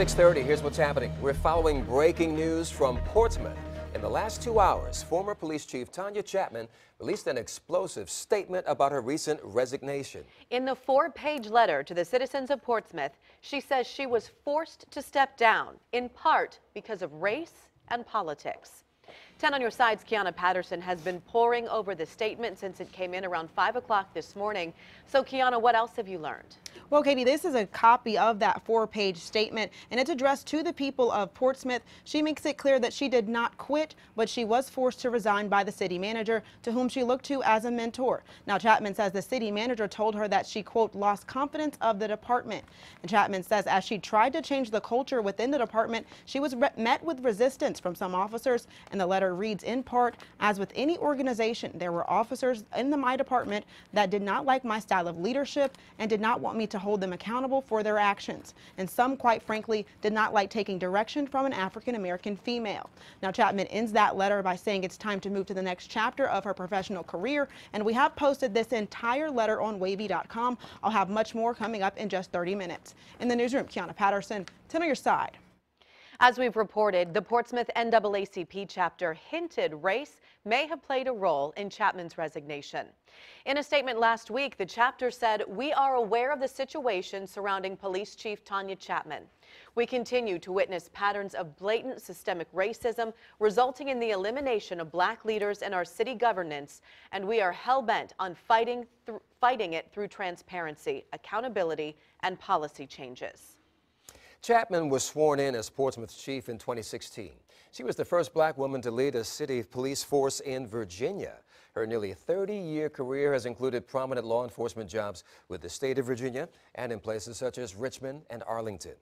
6.30, here's what's happening. We're following breaking news from Portsmouth. In the last two hours, former police chief Tanya Chapman released an explosive statement about her recent resignation. In the four-page letter to the citizens of Portsmouth, she says she was forced to step down, in part because of race and politics. 10 on your side's Kiana Patterson has been poring over the statement since it came in around 5 o'clock this morning. So, Kiana, what else have you learned? Well, Katie, this is a copy of that four page statement, and it's addressed to the people of Portsmouth. She makes it clear that she did not quit, but she was forced to resign by the city manager, to whom she looked to as a mentor. Now, Chapman says the city manager told her that she, quote, lost confidence of the department. And Chapman says as she tried to change the culture within the department, she was met with resistance from some officers, and the letter reads, in part, as with any organization, there were officers in the, my department that did not like my style of leadership and did not want me to hold them accountable for their actions. And some, quite frankly, did not like taking direction from an African American female. Now, Chapman ends that letter by saying it's time to move to the next chapter of her professional career. And we have posted this entire letter on wavy.com. I'll have much more coming up in just 30 minutes. In the newsroom, Kiana Patterson, 10 on your side. As we've reported, the Portsmouth NAACP chapter hinted race may have played a role in Chapman's resignation. In a statement last week, the chapter said, We are aware of the situation surrounding Police Chief Tanya Chapman. We continue to witness patterns of blatant systemic racism resulting in the elimination of black leaders in our city governance, and we are hell bent on fighting, fighting it through transparency, accountability, and policy changes. Chapman was sworn in as Portsmouth's chief in 2016. She was the first black woman to lead a city police force in Virginia. Her nearly 30-year career has included prominent law enforcement jobs with the state of Virginia and in places such as Richmond and Arlington.